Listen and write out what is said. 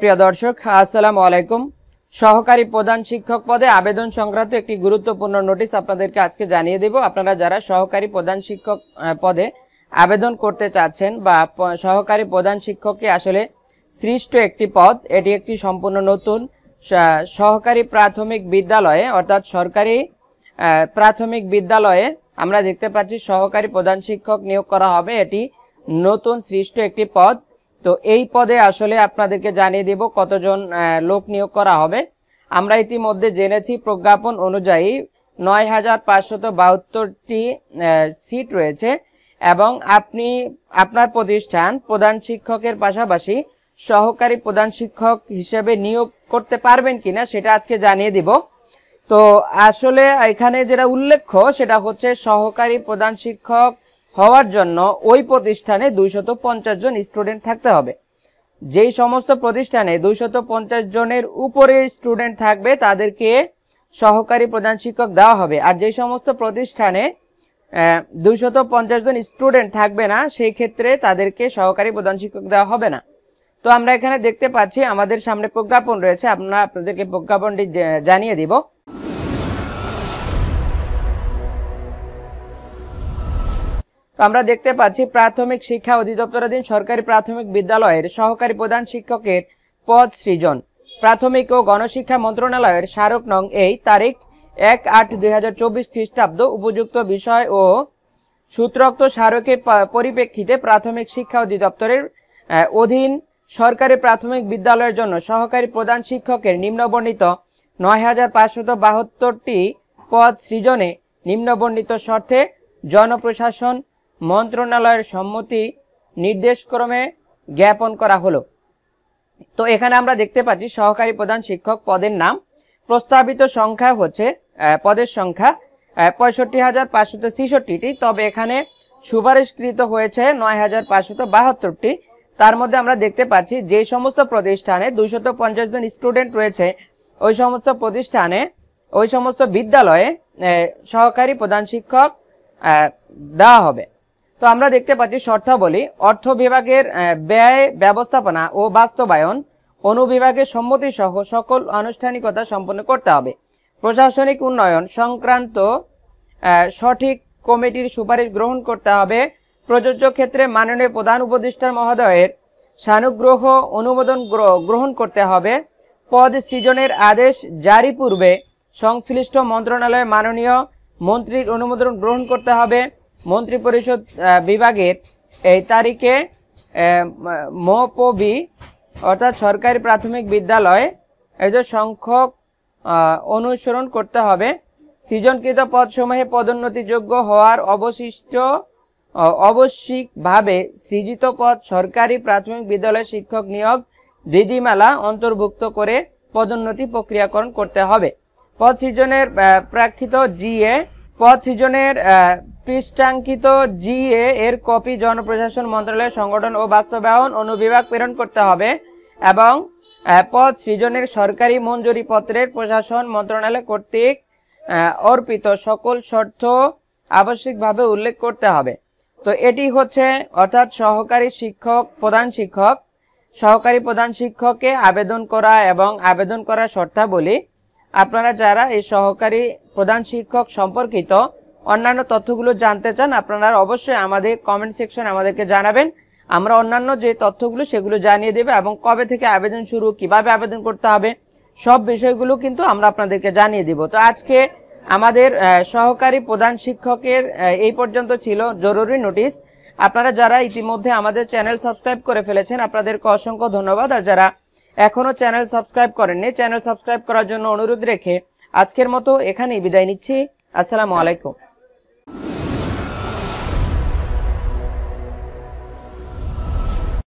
প্রিয় দর্শক আসসালামু আলাইকুম সহকারী প্রধান শিক্ষক পদে আবেদন সংক্রান্ত একটি গুরুত্বপূর্ণ নোটিশ আপনাদেরকে আজকে জানিয়ে দেব আপনারা যারা সহকারী প্রধান শিক্ষক পদে আবেদন করতে চাচ্ছেন বা সহকারী প্রধান শিক্ষককে আসলে সৃষ্ট একটি পদ এটি একটি সম্পূর্ণ নতুন সহকারী প্রাথমিক বিদ্যালয়ে অর্থাৎ সরকারি প্রাথমিক বিদ্যালয়ে আমরা দেখতে পাচ্ছি সহকারী প্রধান শিক্ষক নিয়োগ করা হবে এটি নতুন সৃষ্ট একটি পদ তো এই পদে আসলে আপনাদেরকে জানিয়ে দেব কতজন লোক নিয়োগ করা হবে আমরা ইতিমধ্যে জেনেছি প্রজ্ঞাপন অনুযায়ী নয় হাজার পাঁচশত বাহাত্তরটি সিট রয়েছে এবং আপনি আপনার প্রতিষ্ঠান প্রধান শিক্ষকের পাশাপাশি সহকারী প্রধান শিক্ষক হিসেবে নিয়োগ করতে পারবেন কিনা সেটা আজকে জানিয়ে দিব তো আসলে এখানে যেটা উল্লেখ্য সেটা হচ্ছে সহকারী প্রধান শিক্ষক হওয়ার জন্য ওই প্রতিষ্ঠানে দুইশত পঞ্চাশ জন স্টুডেন্ট থাকতে হবে যেই সমস্ত প্রতিষ্ঠানে দুইশত পঞ্চাশ জনের উপরে স্টুডেন্ট থাকবে তাদেরকে সহকারী প্রধান শিক্ষক দেওয়া হবে আর যে সমস্ত প্রতিষ্ঠানে দুইশত পঞ্চাশ জন স্টুডেন্ট থাকবে না সেই ক্ষেত্রে তাদেরকে সহকারী প্রধান শিক্ষক দেওয়া হবে না তো আমরা এখানে দেখতে পাচ্ছি আমাদের সামনে প্রজ্ঞাপন রয়েছে আপনারা আপনাদেরকে প্রজ্ঞাপনটি জানিয়ে দিব তো আমরা দেখতে পাচ্ছি প্রাথমিক শিক্ষা অধিদপ্তরাধীন সরকারি প্রাথমিক বিদ্যালয়ের সহকারী প্রধান শিক্ষকের পদ সৃজন প্রাথমিক ও গণশিক্ষা মন্ত্রণালয়ের স্মারক নং এই তারিখ এক আট দুই হাজার চব্বিশ খ্রিস্টাব্দ উপযুক্ত বিষয় ও সূত্রক্ত স্মারকের পরিপ্রেক্ষিতে প্রাথমিক শিক্ষা অধিদপ্তরের অধীন সরকারি প্রাথমিক বিদ্যালয়ের জন্য সহকারী প্রধান শিক্ষকের নিম্নবর্ণিত নয় হাজার পাঁচশত বাহাত্তরটি পদ সৃজনে নিম্নবর্ণিত শর্তে জনপ্রশাসন মন্ত্রণালয়ের সম্মতি নির্দেশক্রমে জ্ঞাপন করা হলো তো এখানে আমরা দেখতে পাচ্ছি সহকারী প্রধান শিক্ষক পদের নাম প্রস্তাবিত সংখ্যা হচ্ছে পদের সংখ্যা পঁয়ষট্টি হাজার পাঁচশত ছিষট্টিটি তবে এখানে সুপারিশকৃত হয়েছে নয় হাজার পাঁচশত বাহাত্তরটি তার মধ্যে আমরা দেখতে পাচ্ছি যে সমস্ত প্রতিষ্ঠানে দুইশত পঞ্চাশ জন স্টুডেন্ট রয়েছে ওই সমস্ত প্রতিষ্ঠানে ওই সমস্ত বিদ্যালয়ে সহকারী প্রধান শিক্ষক দেওয়া হবে তো আমরা দেখতে পাচ্ছি শর্তাবলী অর্থ বিভাগের ব্যয় ব্যবস্থাপনা ও বাস্তবায়ন অনুবিভাগের সম্মতি সহ সকল আনুষ্ঠানিকতা সম্পন্ন করতে হবে প্রশাসনিক উন্নয়ন সংক্রান্ত সঠিক কমিটির সুপারিশ গ্রহণ করতে হবে প্রযোজ্য ক্ষেত্রে মাননীয় প্রধান উপদেষ্টার মহোদয়ের সানুগ্রহ অনুমোদন গ্রহণ করতে হবে পদ সৃজনের আদেশ জারি পূর্বে সংশ্লিষ্ট মন্ত্রণালয়ে মাননীয় মন্ত্রীর অনুমোদন গ্রহণ করতে হবে মন্ত্রিপরিষদ বিভাগের এই তারিখে মপবি অর্থাৎ সরকারি প্রাথমিক বিদ্যালয়ে যে সংখ্যক অনুসরণ করতে হবে সৃজনকৃত পদসমূহে পদোন্নতিযোগ্য হওয়ার অবশিষ্ট অবশ্যিকভাবে সৃজিত পদ সরকারি প্রাথমিক বিদ্যালয় শিক্ষক নিয়োগ বিধিমালা অন্তর্ভুক্ত করে পদোন্নতি প্রক্রিয়াকরণ করতে হবে পদ সৃজনের প্রাক্ষিত জিএ পদ সৃজনের পৃষ্ঠাঙ্কিত জিএ এর কপি জনপ্রশাসন মন্ত্রালয়ের সংগঠন ও বাস্তবায়ন অনুবিভাগ প্রেরণ করতে হবে এবং পদ সৃজনের সরকারি মঞ্জুরি পত্রের প্রশাসন মন্ত্রণালয় কর্তৃক অর্পিত সকল শর্ত আবশ্যিকভাবে উল্লেখ করতে হবে তো এটি হচ্ছে অর্থাৎ সহকারী শিক্ষক প্রধান শিক্ষক সহকারী প্রধান শিক্ষককে আবেদন করা এবং আবেদন করার শর্তাবলী আপনারা যারা এই সহকারী প্রধান শিক্ষক সম্পর্কিত অন্যান্য তথ্যগুলো জানতে চান আপনারা অবশ্যই আমাদের কমেন্ট সেকশন আমাদেরকে জানাবেন আমরা অন্যান্য যে তথ্যগুলো সেগুলো জানিয়ে দেবে এবং কবে থেকে আবেদন শুরু কিভাবে আবেদন করতে হবে সব বিষয়গুলো কিন্তু আমরা আপনাদেরকে জানিয়ে দিব তো আজকে আমাদের সহকারী প্রধান শিক্ষকের এই পর্যন্ত ছিল জরুরি নোটিশ আপনারা যারা ইতিমধ্যে আমাদের চ্যানেল সাবস্ক্রাইব করে ফেলেছেন আপনাদেরকে অসংখ্য ধন্যবাদ আর যারা এখনও চ্যানেল সাবস্ক্রাইব করেননি চ্যানেল সাবস্ক্রাইব করার জন্য অনুরোধ রেখে আজকের মতো এখানেই বিদায় নিচ্ছি আসসালামু আলাইকুম